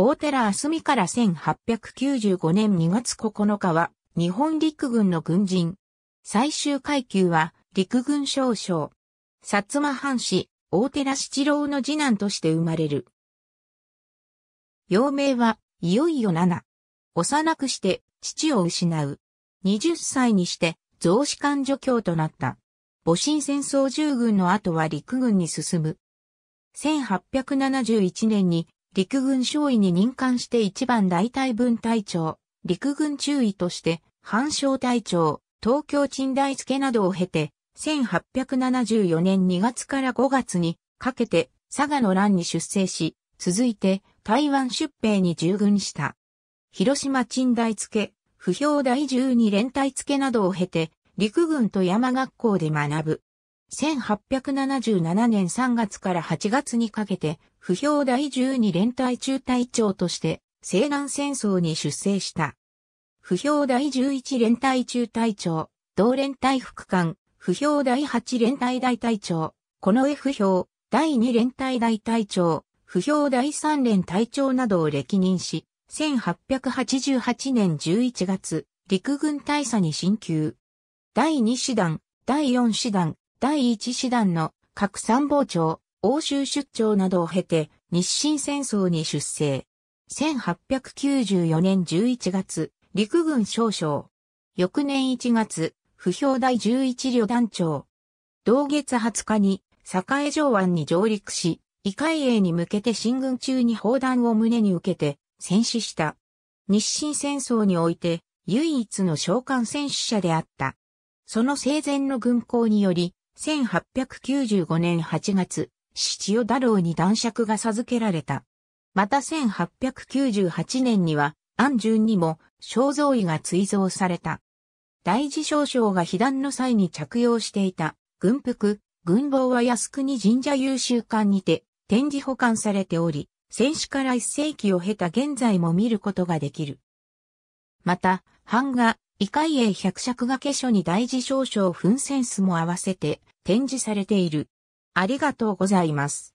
大寺明日美から1895年2月9日は、日本陸軍の軍人。最終階級は、陸軍少将。薩摩藩士、大寺七郎の次男として生まれる。幼名は、いよいよ七。幼くして、父を失う。20歳にして、増資官助教となった。戊辰戦争従軍の後は陸軍に進む。1871年に陸軍少尉に任官して一番大隊分隊長、陸軍中尉として、半小隊長、東京鎮大付などを経て、1874年2月から5月にかけて佐賀の乱に出征し、続いて台湾出兵に従軍した。広島鎮大付、不評第12連隊付などを経て、陸軍と山学校で学ぶ。1877年3月から8月にかけて、不評第12連隊中隊長として、西南戦争に出征した。不評第11連隊中隊長、同連隊副官、不評第8連隊大隊長、の絵不評、第2連隊大隊長、不評第3連隊長などを歴任し、1888年11月、陸軍大佐に進級。第2師団、第4師団、第一師団の核参謀長、欧州出張などを経て日清戦争に出征。1894年11月、陸軍少将。翌年1月、不評第11旅団長。同月20日に、栄城湾に上陸し、異界営に向けて進軍中に砲弾を胸に受けて、戦死した。日清戦争において、唯一の召喚戦死者であった。その生前の軍港により、1895年8月、七代太郎に男爵が授けられた。また1898年には、安順にも肖像位が追贈された。大事少将が被弾の際に着用していた軍服、軍帽は靖国神社優秀館にて展示保管されており、戦死から一世紀を経た現在も見ることができる。また、版画、異界英百尺掛書に大事少将噴泉図も合わせて、展示されている。ありがとうございます。